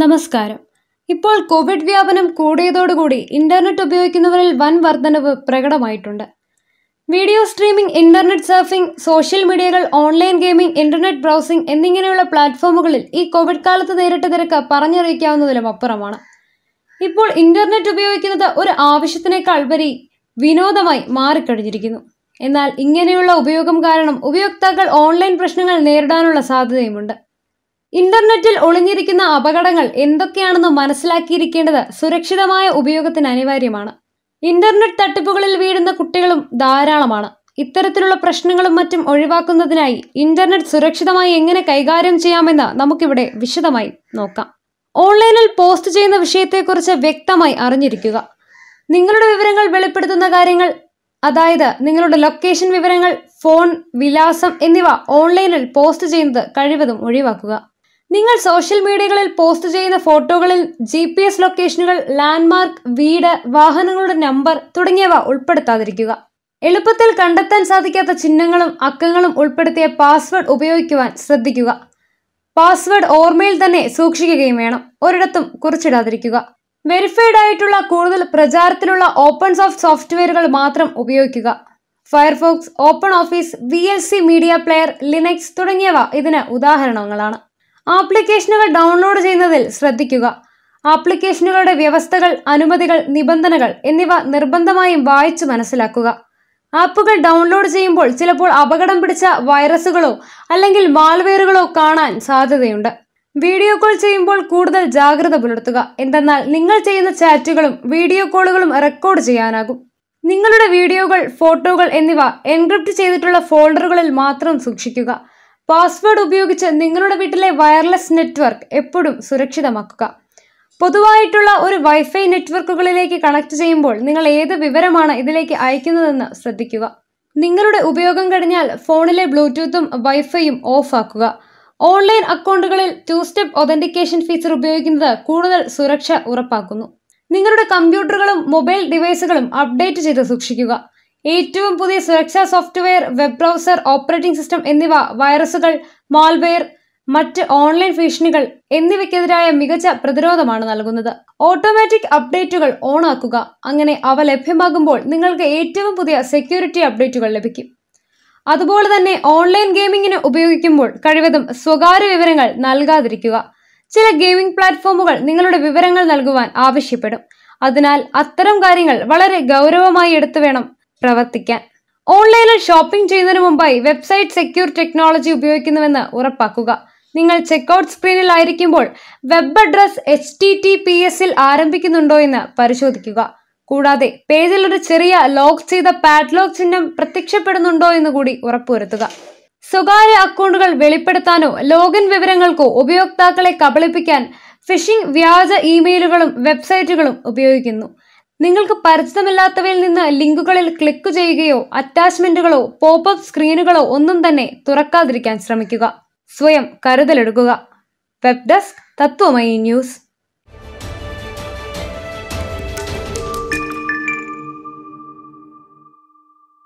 നമസ്കാരം ഇപ്പോൾ കോവിഡ് വ്യാപനം കൂടിയതോടുകൂടി ഇന്റർനെറ്റ് ഉപയോഗിക്കുന്നവരിൽ വൻ വർധനവ് പ്രകടമായിട്ടുണ്ട് video streaming internet surfing social മീഡിയകൾ ഓൺലൈൻ ഗെയിമിംഗ് ഇന്റർനെറ്റ് ബ്രൗസിംഗ് എന്നിങ്ങനെയുള്ള പ്ലാറ്റ്ഫോമുകളിൽ ഈ കോവിഡ് കാലത്ത് നേരിട്ട തിരക്ക് പറഞ്ഞറിയിക്കാവുന്നതിലും അപ്പുറമാണ് ഇപ്പോൾ ഇന്റർനെറ്റ് ഉപയോഗിക്കുന്നത് ഒരു ആവശ്യത്തിനേക്കാൾ വരി വിനോദമായി മാറിക്കഴിഞ്ഞിരിക്കുന്നു എന്നാൽ ഇങ്ങനെയുള്ള ഉപയോഗം കാരണം ഉപയോക്താക്കൾ ഓൺലൈൻ പ്രശ്നങ്ങൾ നേരിടാനുള്ള സാധ്യതയുമുണ്ട് ഇന്റർനെറ്റിൽ ഒളിഞ്ഞിരിക്കുന്ന അപകടങ്ങൾ എന്തൊക്കെയാണെന്ന് മനസ്സിലാക്കിയിരിക്കേണ്ടത് സുരക്ഷിതമായ ഉപയോഗത്തിന് അനിവാര്യമാണ് ഇന്റർനെറ്റ് തട്ടിപ്പുകളിൽ വീഴുന്ന കുട്ടികളും ധാരാളമാണ് ഇത്തരത്തിലുള്ള പ്രശ്നങ്ങളും മറ്റും ഒഴിവാക്കുന്നതിനായി ഇന്റർനെറ്റ് സുരക്ഷിതമായി എങ്ങനെ കൈകാര്യം ചെയ്യാമെന്ന് നമുക്കിവിടെ വിശദമായി നോക്കാം ഓൺലൈനിൽ പോസ്റ്റ് ചെയ്യുന്ന വിഷയത്തെക്കുറിച്ച് വ്യക്തമായി അറിഞ്ഞിരിക്കുക നിങ്ങളുടെ വിവരങ്ങൾ വെളിപ്പെടുത്തുന്ന കാര്യങ്ങൾ അതായത് നിങ്ങളുടെ ലൊക്കേഷൻ വിവരങ്ങൾ ഫോൺ വിലാസം എന്നിവ ഓൺലൈനിൽ പോസ്റ്റ് ചെയ്യുന്നത് കഴിവതും ഒഴിവാക്കുക നിങ്ങൾ സോഷ്യൽ മീഡിയകളിൽ പോസ്റ്റ് ചെയ്യുന്ന ഫോട്ടോകളിൽ ജി പി എസ് ലൊക്കേഷനുകൾ ലാൻഡ്മാർക്ക് വീട് വാഹനങ്ങളുടെ നമ്പർ തുടങ്ങിയവ ഉൾപ്പെടുത്താതിരിക്കുക എളുപ്പത്തിൽ കണ്ടെത്താൻ സാധിക്കാത്ത ചിഹ്നങ്ങളും അക്കങ്ങളും ഉൾപ്പെടുത്തിയ പാസ്വേഡ് ഉപയോഗിക്കുവാൻ ശ്രദ്ധിക്കുക പാസ്വേഡ് ഓർമ്മയിൽ തന്നെ സൂക്ഷിക്കുകയും വേണം ഒരിടത്തും കുറിച്ചിടാതിരിക്കുക വെരിഫൈഡ് ആയിട്ടുള്ള കൂടുതൽ പ്രചാരത്തിലുള്ള ഓപ്പൺ സോഫ്റ്റ് സോഫ്റ്റ്വെയറുകൾ മാത്രം ഉപയോഗിക്കുക Firefox open office V L C media player Linux തുടങ്ങിയവ ഇതിന് ഉദാഹരണങ്ങളാണ് ആപ്ലിക്കേഷനുകൾ ഡൗൺലോഡ് ചെയ്യുന്നതിൽ ശ്രദ്ധിക്കുക ആപ്ലിക്കേഷനുകളുടെ വ്യവസ്ഥകൾ അനുമതികൾ നിബന്ധനകൾ എന്നിവ നിർബന്ധമായും വായിച്ചു മനസ്സിലാക്കുക ആപ്പുകൾ ഡൗൺലോഡ് ചെയ്യുമ്പോൾ ചിലപ്പോൾ അപകടം പിടിച്ച വൈറസുകളോ അല്ലെങ്കിൽ മാൾവെയറുകളോ കാണാൻ സാധ്യതയുണ്ട് വീഡിയോ കോൾ ചെയ്യുമ്പോൾ കൂടുതൽ ജാഗ്രത പുലർത്തുക എന്തെന്നാൽ നിങ്ങൾ ചെയ്യുന്ന ചാറ്റുകളും വീഡിയോ കോളുകളും റെക്കോർഡ് ചെയ്യാനാകും നിങ്ങളുടെ വീഡിയോകൾ ഫോട്ടോകൾ എന്നിവ എൻക്രിപ്റ്റ് ചെയ്തിട്ടുള്ള ഫോൾഡറുകളിൽ മാത്രം സൂക്ഷിക്കുക പാസ്വേഡ് ഉപയോഗിച്ച് നിങ്ങളുടെ വീട്ടിലെ വയർലെസ് നെറ്റ്വർക്ക് എപ്പോഴും സുരക്ഷിതമാക്കുക പൊതുവായിട്ടുള്ള ഒരു വൈഫൈ നെറ്റ്വർക്കുകളിലേക്ക് കണക്ട് ചെയ്യുമ്പോൾ നിങ്ങൾ ഏത് വിവരമാണ് ഇതിലേക്ക് അയക്കുന്നതെന്ന് ശ്രദ്ധിക്കുക നിങ്ങളുടെ ഉപയോഗം കഴിഞ്ഞാൽ ഫോണിലെ ബ്ലൂടൂത്തും വൈഫൈയും ഓഫ് ആക്കുക ഓൺലൈൻ അക്കൗണ്ടുകളിൽ ടു സ്റ്റെപ്പ് ഒതന്റിക്കേഷൻ ഫീച്ചർ ഉപയോഗിക്കുന്നത് കൂടുതൽ സുരക്ഷ ഉറപ്പാക്കുന്നു നിങ്ങളുടെ കമ്പ്യൂട്ടറുകളും മൊബൈൽ ഡിവൈസുകളും അപ്ഡേറ്റ് ചെയ്ത് സൂക്ഷിക്കുക ഏറ്റവും പുതിയ സുരക്ഷാ software web browser operating system എന്നിവ വൈറസുകൾ മാൾവെയർ മറ്റ് ഓൺലൈൻ ഭീഷണികൾ എന്നിവയ്ക്കെതിരായ മികച്ച പ്രതിരോധമാണ് നൽകുന്നത് ഓട്ടോമാറ്റിക് അപ്ഡേറ്റുകൾ ഓണാക്കുക അങ്ങനെ അവ ലഭ്യമാകുമ്പോൾ നിങ്ങൾക്ക് ഏറ്റവും പുതിയ സെക്യൂരിറ്റി അപ്ഡേറ്റുകൾ ലഭിക്കും അതുപോലെ തന്നെ ഓൺലൈൻ ഗെയിമിങ്ങിന് ഉപയോഗിക്കുമ്പോൾ കഴിവതും സ്വകാര്യ വിവരങ്ങൾ നൽകാതിരിക്കുക ചില ഗെയിമിംഗ് പ്ലാറ്റ്ഫോമുകൾ നിങ്ങളുടെ വിവരങ്ങൾ നൽകുവാൻ ആവശ്യപ്പെടും അതിനാൽ അത്തരം കാര്യങ്ങൾ വളരെ ഗൗരവമായി എടുത്തു വേണം പ്രവർത്തിക്കാൻ ഓൺലൈനിൽ ഷോപ്പിംഗ് ചെയ്യുന്നതിന് മുമ്പായി വെബ്സൈറ്റ് സെക്യൂർ ടെക്നോളജി ഉപയോഗിക്കുന്നുവെന്ന് ഉറപ്പാക്കുക നിങ്ങൾ ചെക്കൗട്ട് ആയിരിക്കുമ്പോൾ web address H T T P എസിൽ ആരംഭിക്കുന്നുണ്ടോ എന്ന് പരിശോധിക്കുക കൂടാതെ പേജിൽ ഒരു ചെറിയ ലോക്ക് ചെയ്ത പാഡ്ലോക്ക് ചിഹ്നം പ്രത്യക്ഷപ്പെടുന്നുണ്ടോ എന്ന് കൂടി ഉറപ്പുവരുത്തുക സ്വകാര്യ അക്കൗണ്ടുകൾ വെളിപ്പെടുത്താനോ ലോഗിൻ വിവരങ്ങൾക്കോ ഉപയോക്താക്കളെ കബളിപ്പിക്കാൻ ഫിഷിംഗ് വ്യാജ ഇമെയിലുകളും വെബ്സൈറ്റുകളും ഉപയോഗിക്കുന്നു നിങ്ങൾക്ക് പരിചിതമില്ലാത്തവയിൽ നിന്ന് ലിങ്കുകളിൽ ക്ലിക്ക് ചെയ്യുകയോ അറ്റാച്ച്മെന്റുകളോ പോപ്പ് സ്ക്രീനുകളോ ഒന്നും തന്നെ തുറക്കാതിരിക്കാൻ ശ്രമിക്കുക സ്വയം കരുതലെടുക്കുക വെബ് ഡെസ്ക് തത്വമൈ ന്യൂസ്